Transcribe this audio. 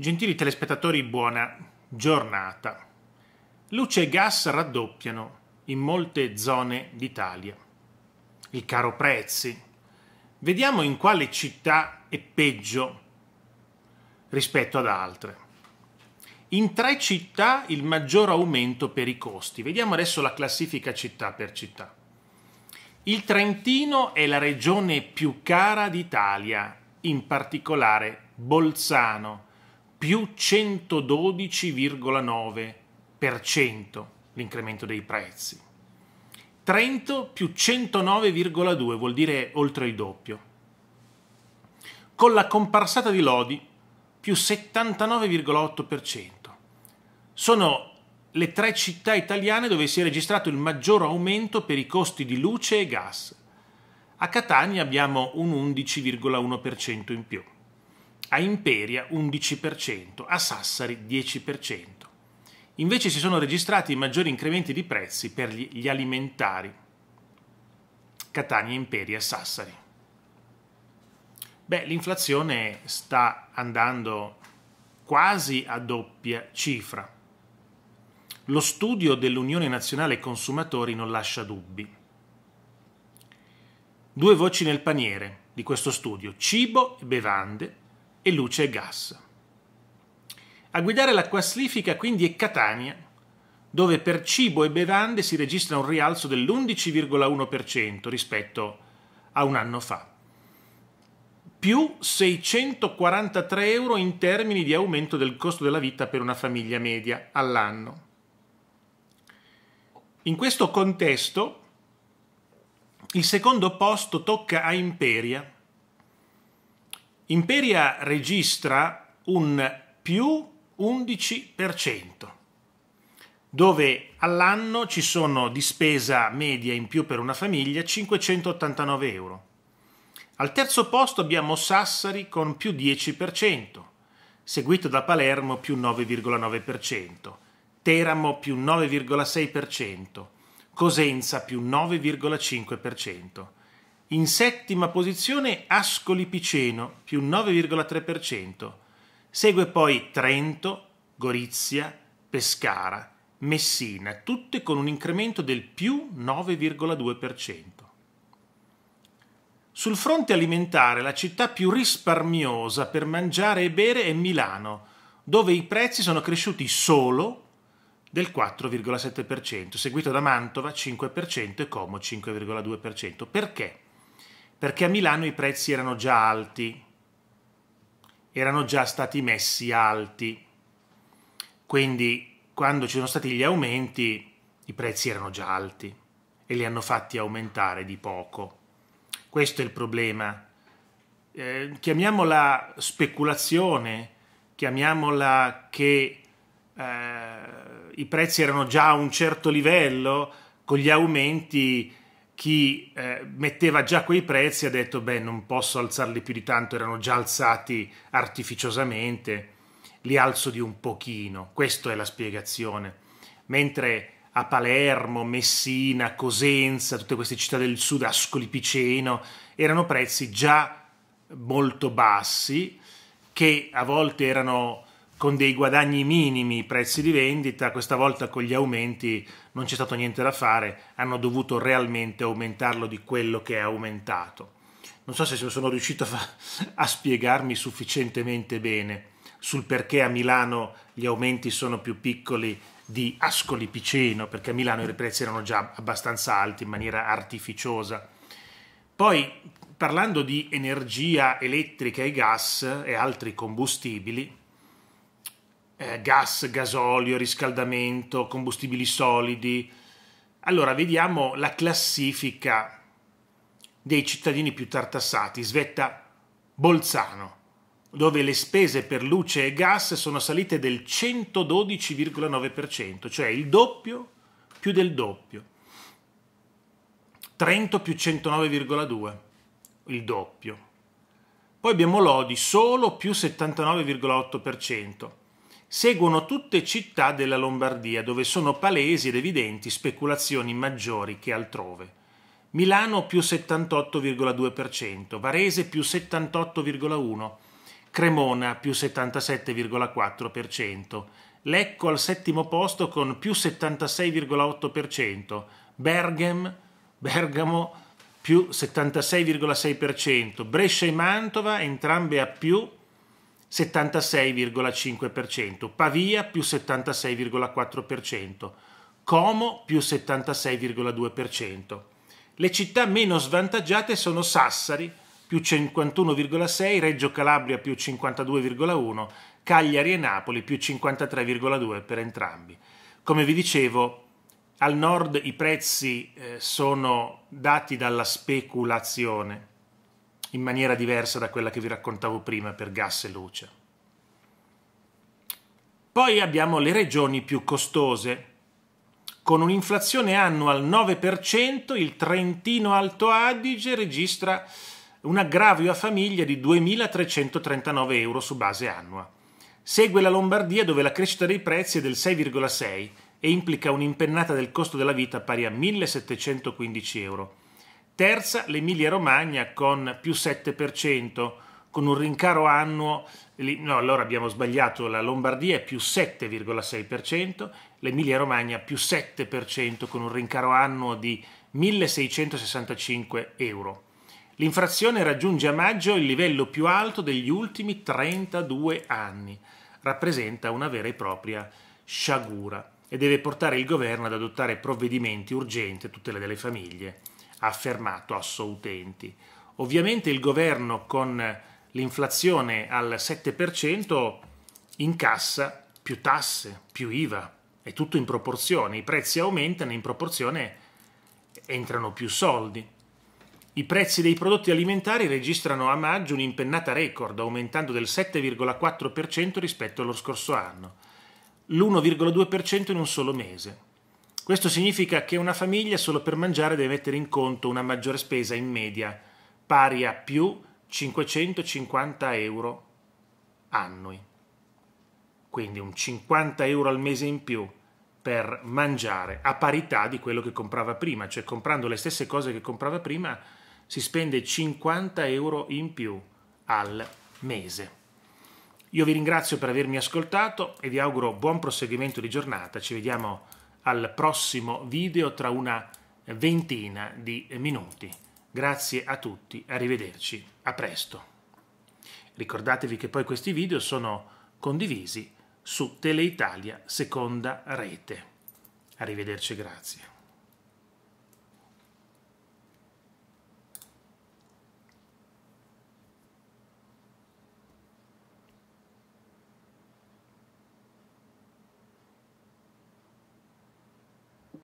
Gentili telespettatori, buona giornata. Luce e gas raddoppiano in molte zone d'Italia. Il caro prezzi. Vediamo in quale città è peggio rispetto ad altre. In tre città il maggior aumento per i costi. Vediamo adesso la classifica città per città. Il Trentino è la regione più cara d'Italia, in particolare Bolzano, più 112,9% l'incremento dei prezzi. Trento più 109,2 vuol dire oltre il doppio. Con la comparsata di Lodi più 79,8%. Sono le tre città italiane dove si è registrato il maggior aumento per i costi di luce e gas. A Catania abbiamo un 11,1% in più a Imperia 11%, a Sassari 10%. Invece si sono registrati maggiori incrementi di prezzi per gli alimentari. Catania, Imperia, Sassari. Beh, l'inflazione sta andando quasi a doppia cifra. Lo studio dell'Unione Nazionale Consumatori non lascia dubbi. Due voci nel paniere di questo studio, cibo e bevande, e luce e gas. A guidare la classifica quindi è Catania, dove per cibo e bevande si registra un rialzo dell'11,1% rispetto a un anno fa, più 643 euro in termini di aumento del costo della vita per una famiglia media all'anno. In questo contesto, il secondo posto tocca a Imperia, Imperia registra un più 11%, dove all'anno ci sono di spesa media in più per una famiglia 589 euro. Al terzo posto abbiamo Sassari con più 10%, seguito da Palermo più 9,9%, Teramo più 9,6%, Cosenza più 9,5%. In settima posizione Ascoli Piceno, più 9,3%. Segue poi Trento, Gorizia, Pescara, Messina, tutte con un incremento del più 9,2%. Sul fronte alimentare la città più risparmiosa per mangiare e bere è Milano, dove i prezzi sono cresciuti solo del 4,7%, seguito da Mantova 5% e Como 5,2%. Perché? perché a Milano i prezzi erano già alti, erano già stati messi alti. Quindi quando ci sono stati gli aumenti i prezzi erano già alti e li hanno fatti aumentare di poco. Questo è il problema. Eh, chiamiamola speculazione, chiamiamola che eh, i prezzi erano già a un certo livello, con gli aumenti chi eh, metteva già quei prezzi ha detto beh non posso alzarli più di tanto, erano già alzati artificiosamente, li alzo di un pochino, questa è la spiegazione. Mentre a Palermo, Messina, Cosenza, tutte queste città del sud, Ascoli Piceno, erano prezzi già molto bassi che a volte erano con dei guadagni minimi i prezzi di vendita, questa volta con gli aumenti non c'è stato niente da fare, hanno dovuto realmente aumentarlo di quello che è aumentato. Non so se sono riuscito a, a spiegarmi sufficientemente bene sul perché a Milano gli aumenti sono più piccoli di Ascoli Piceno, perché a Milano i prezzi erano già abbastanza alti in maniera artificiosa. Poi, parlando di energia elettrica e gas e altri combustibili, eh, gas, gasolio, riscaldamento, combustibili solidi. Allora vediamo la classifica dei cittadini più tartassati. Svetta Bolzano, dove le spese per luce e gas sono salite del 112,9%, cioè il doppio più del doppio. Trento più 109,2, il doppio. Poi abbiamo Lodi solo più 79,8% seguono tutte città della Lombardia dove sono palesi ed evidenti speculazioni maggiori che altrove. Milano più 78,2%, Varese più 78,1%, Cremona più 77,4%, Lecco al settimo posto con più 76,8%, Bergamo, Bergamo più 76,6%, Brescia e Mantova entrambe a più 76,5%, Pavia più 76,4%, Como più 76,2%. Le città meno svantaggiate sono Sassari più 51,6, Reggio Calabria più 52,1, Cagliari e Napoli più 53,2 per entrambi. Come vi dicevo, al nord i prezzi eh, sono dati dalla speculazione in maniera diversa da quella che vi raccontavo prima per gas e luce. Poi abbiamo le regioni più costose. Con un'inflazione annua al 9%, il Trentino Alto Adige registra un aggravio a famiglia di 2.339 euro su base annua. Segue la Lombardia dove la crescita dei prezzi è del 6,6 e implica un'impennata del costo della vita pari a 1.715 euro terza l'Emilia Romagna con più 7%, con un rincaro annuo, no allora abbiamo sbagliato, la Lombardia è più 7,6%, l'Emilia Romagna più 7% con un rincaro annuo di 1.665 euro. L'infrazione raggiunge a maggio il livello più alto degli ultimi 32 anni, rappresenta una vera e propria sciagura e deve portare il governo ad adottare provvedimenti urgenti a tutela delle famiglie affermato assolutenti. Ovviamente il governo con l'inflazione al 7% incassa più tasse, più IVA, è tutto in proporzione, i prezzi aumentano in proporzione entrano più soldi. I prezzi dei prodotti alimentari registrano a maggio un'impennata record, aumentando del 7,4% rispetto allo scorso anno, l'1,2% in un solo mese. Questo significa che una famiglia solo per mangiare deve mettere in conto una maggiore spesa in media, pari a più 550 euro annui. Quindi un 50 euro al mese in più per mangiare a parità di quello che comprava prima, cioè comprando le stesse cose che comprava prima si spende 50 euro in più al mese. Io vi ringrazio per avermi ascoltato e vi auguro buon proseguimento di giornata, ci vediamo al prossimo video tra una ventina di minuti. Grazie a tutti, arrivederci, a presto. Ricordatevi che poi questi video sono condivisi su Teleitalia Seconda Rete. Arrivederci, grazie.